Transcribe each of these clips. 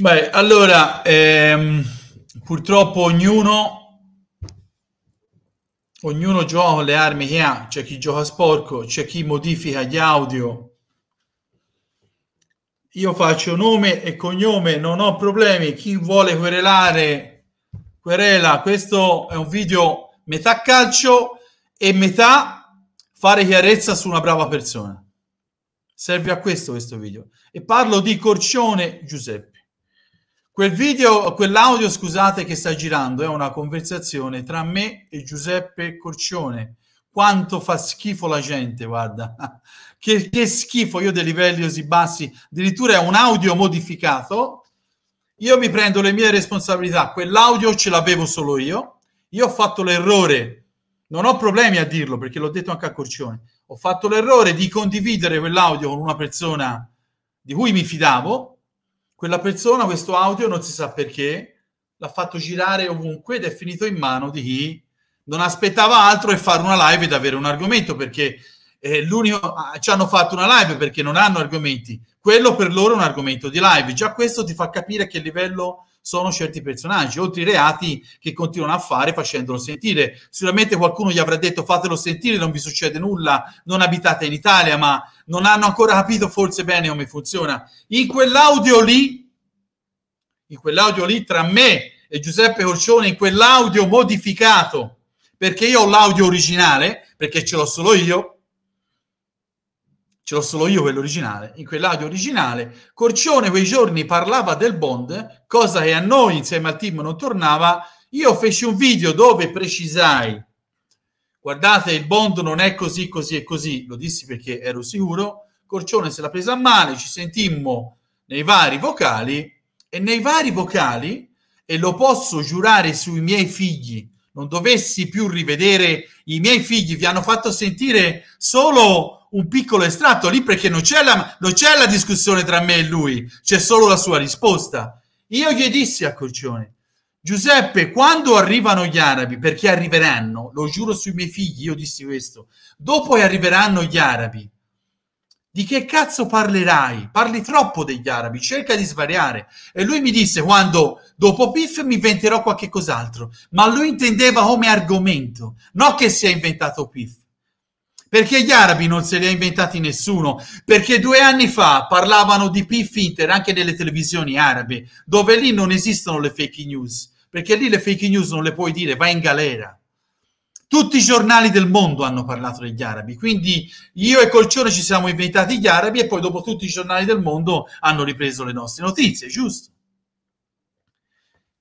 Beh, allora, ehm, purtroppo ognuno, ognuno gioca con le armi che ha, c'è chi gioca sporco, c'è chi modifica gli audio. Io faccio nome e cognome, non ho problemi, chi vuole querelare, querela, questo è un video metà calcio e metà fare chiarezza su una brava persona. Serve a questo questo video. E parlo di Corcione Giuseppe. Quel video, quell'audio, scusate, che sta girando è una conversazione tra me e Giuseppe Corcione. Quanto fa schifo la gente, guarda. Che, che schifo, io dei livelli così bassi, addirittura è un audio modificato. Io mi prendo le mie responsabilità, quell'audio ce l'avevo solo io. Io ho fatto l'errore, non ho problemi a dirlo perché l'ho detto anche a Corcione, ho fatto l'errore di condividere quell'audio con una persona di cui mi fidavo quella persona, questo audio, non si sa perché, l'ha fatto girare ovunque ed è finito in mano di chi non aspettava altro e fare una live ed avere un argomento, perché eh, l'unico, ah, ci hanno fatto una live perché non hanno argomenti. Quello per loro è un argomento di live. Già questo ti fa capire a che livello sono certi personaggi, oltre i reati che continuano a fare facendolo sentire. Sicuramente qualcuno gli avrà detto fatelo sentire, non vi succede nulla, non abitate in Italia, ma non hanno ancora capito forse bene come funziona. In quell'audio lì, in quell'audio lì tra me e Giuseppe Orcione, in quell'audio modificato, perché io ho l'audio originale, perché ce l'ho solo io, ce l'ho solo io quello originale, in quell'audio originale, Corcione quei giorni parlava del Bond, cosa che a noi insieme al team non tornava, io feci un video dove precisai, guardate il Bond non è così, così e così, lo dissi perché ero sicuro, Corcione se l'ha presa male, ci sentimmo nei vari vocali e nei vari vocali, e lo posso giurare sui miei figli, non dovessi più rivedere i miei figli, vi hanno fatto sentire solo un piccolo estratto lì perché non c'è, la, non c'è la discussione tra me e lui, c'è solo la sua risposta. Io gli dissi a Corcione, Giuseppe, quando arrivano gli arabi, perché arriveranno, lo giuro sui miei figli, io dissi questo, dopo arriveranno gli arabi, di che cazzo parlerai? Parli troppo degli arabi, cerca di svariare. E lui mi disse, quando dopo Pif mi inventerò qualche cos'altro, ma lui intendeva come argomento, non che si è inventato Pif perché gli arabi non se li ha inventati nessuno, perché due anni fa parlavano di P-Filter anche nelle televisioni arabe, dove lì non esistono le fake news, perché lì le fake news non le puoi dire, vai in galera. Tutti i giornali del mondo hanno parlato degli arabi, quindi io e Colcione ci siamo inventati gli arabi e poi dopo tutti i giornali del mondo hanno ripreso le nostre notizie, giusto?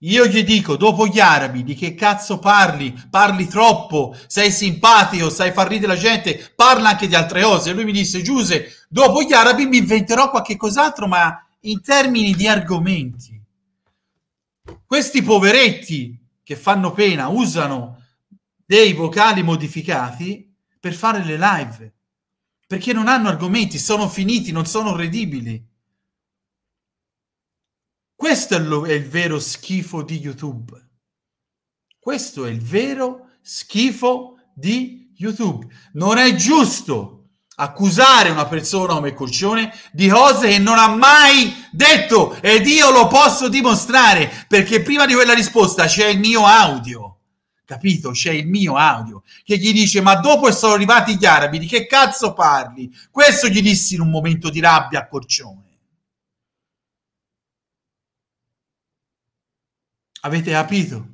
Io gli dico, dopo gli arabi, di che cazzo parli? Parli troppo, sei simpatico, sai far ridere la gente, parla anche di altre cose. E lui mi disse, Giuse, dopo gli arabi mi inventerò qualche cos'altro, ma in termini di argomenti. Questi poveretti che fanno pena usano dei vocali modificati per fare le live, perché non hanno argomenti, sono finiti, non sono credibili. Questo è, lo, è il vero schifo di YouTube. Questo è il vero schifo di YouTube. Non è giusto accusare una persona come Coccione di cose che non ha mai detto ed io lo posso dimostrare perché prima di quella risposta c'è il mio audio. Capito? C'è il mio audio che gli dice: Ma dopo sono arrivati gli arabi, di che cazzo parli? Questo gli dissi in un momento di rabbia a Coccione. Avete capito?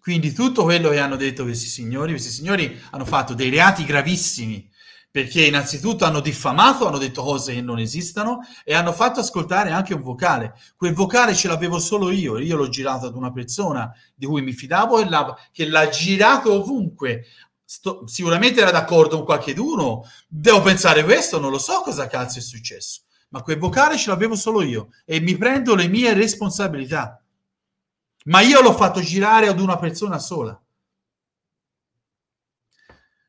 Quindi tutto quello che hanno detto questi signori, questi signori hanno fatto dei reati gravissimi, perché innanzitutto hanno diffamato, hanno detto cose che non esistono e hanno fatto ascoltare anche un vocale. Quel vocale ce l'avevo solo io, io l'ho girato ad una persona di cui mi fidavo e l'ha, che l'ha girato ovunque. Sto, sicuramente era d'accordo con qualcheduno, devo pensare questo, non lo so cosa cazzo è successo, ma quel vocale ce l'avevo solo io e mi prendo le mie responsabilità ma io l'ho fatto girare ad una persona sola.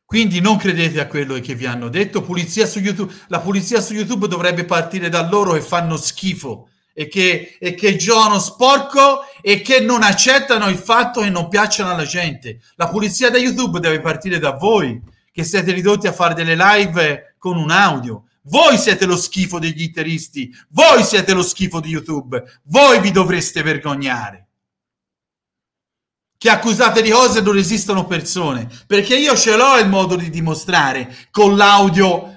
Quindi non credete a quello che vi hanno detto. Pulizia su YouTube. La pulizia su YouTube dovrebbe partire da loro che fanno schifo e che, e che giocano sporco e che non accettano il fatto che non piacciono alla gente. La pulizia da YouTube deve partire da voi che siete ridotti a fare delle live con un audio. Voi siete lo schifo degli interisti. Voi siete lo schifo di YouTube. Voi vi dovreste vergognare che accusate di cose non esistono persone, perché io ce l'ho il modo di dimostrare con l'audio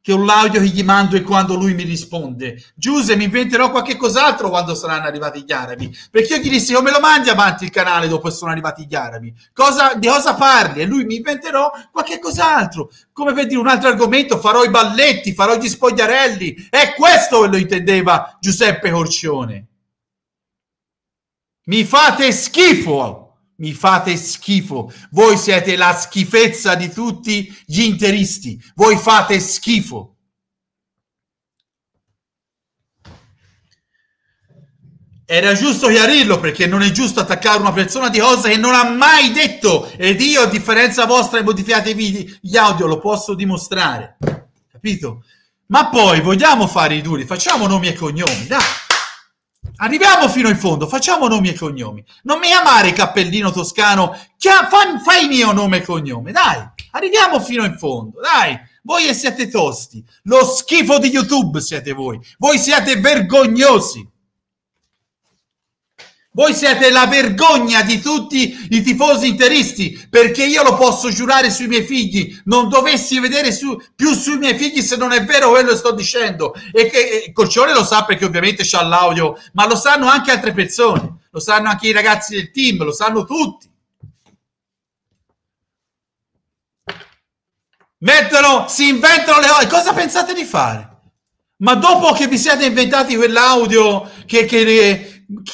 che ho l'audio che gli mando e quando lui mi risponde. Giuse, mi inventerò qualche cos'altro quando saranno arrivati gli arabi. Perché io gli dissi, come lo mandi avanti il canale dopo che sono arrivati gli arabi? Cosa, di cosa parli? E lui mi inventerò qualche cos'altro. Come per dire un altro argomento, farò i balletti, farò gli spogliarelli. È questo che lo intendeva Giuseppe Corcione. Mi fate schifo! mi fate schifo. Voi siete la schifezza di tutti gli interisti. Voi fate schifo. Era giusto chiarirlo perché non è giusto attaccare una persona di cose che non ha mai detto ed io a differenza vostra modificatevi gli audio, lo posso dimostrare. Capito? Ma poi vogliamo fare i duri, facciamo nomi e cognomi, dai. Arriviamo fino in fondo, facciamo nomi e cognomi. Non mi amare cappellino toscano, chia, fai, fai mio nome e cognome, dai. Arriviamo fino in fondo, dai. Voi siete tosti, lo schifo di YouTube siete voi. Voi siete vergognosi. Voi siete la vergogna di tutti i tifosi interisti, perché io lo posso giurare sui miei figli, non dovessi vedere su, più sui miei figli se non è vero quello che sto dicendo. E che e Coccione lo sa perché ovviamente c'ha l'audio, ma lo sanno anche altre persone, lo sanno anche i ragazzi del team, lo sanno tutti. Mettono, si inventano le cose. Cosa pensate di fare? Ma dopo che vi siete inventati quell'audio che, che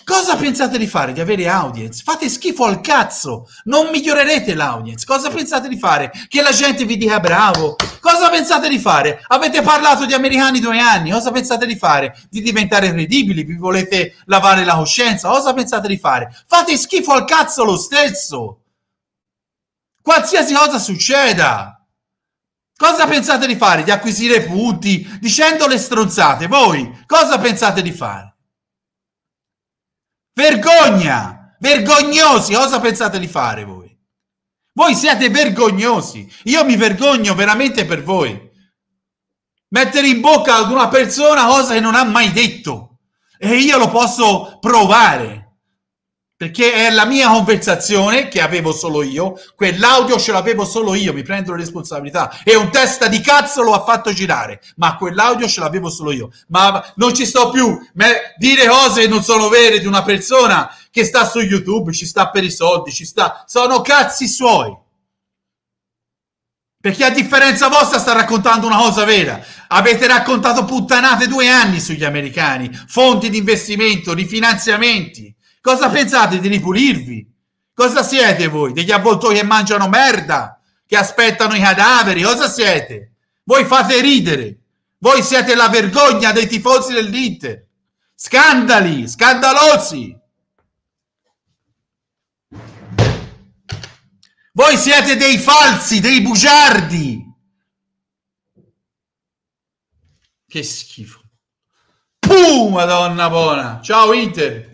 cosa pensate di fare? Di avere audience? Fate schifo al cazzo, non migliorerete l'audience. Cosa pensate di fare? Che la gente vi dica bravo? Cosa pensate di fare? Avete parlato di americani due anni, cosa pensate di fare? Di diventare credibili? Vi volete lavare la coscienza? Cosa pensate di fare? Fate schifo al cazzo lo stesso. Qualsiasi cosa succeda. Cosa pensate di fare? Di acquisire punti dicendo le stronzate? Voi cosa pensate di fare? Vergogna! Vergognosi! Cosa pensate di fare voi? Voi siete vergognosi. Io mi vergogno veramente per voi. Mettere in bocca ad una persona cosa che non ha mai detto. E io lo posso provare perché è la mia conversazione che avevo solo io, quell'audio ce l'avevo solo io, mi prendo la responsabilità e un testa di cazzo lo ha fatto girare, ma quell'audio ce l'avevo solo io, ma non ci sto più, ma dire cose che non sono vere di una persona che sta su YouTube, ci sta per i soldi, ci sta, sono cazzi suoi. Perché a differenza vostra sta raccontando una cosa vera. Avete raccontato puttanate due anni sugli americani, fonti di investimento, rifinanziamenti Cosa pensate di ripulirvi? Cosa siete voi? Degli avvoltoi che mangiano merda, che aspettano i cadaveri? Cosa siete? Voi fate ridere. Voi siete la vergogna dei tifosi dell'Inter. Scandali, scandalosi. Voi siete dei falsi, dei bugiardi. Che schifo. Pum, madonna buona. Ciao Inter.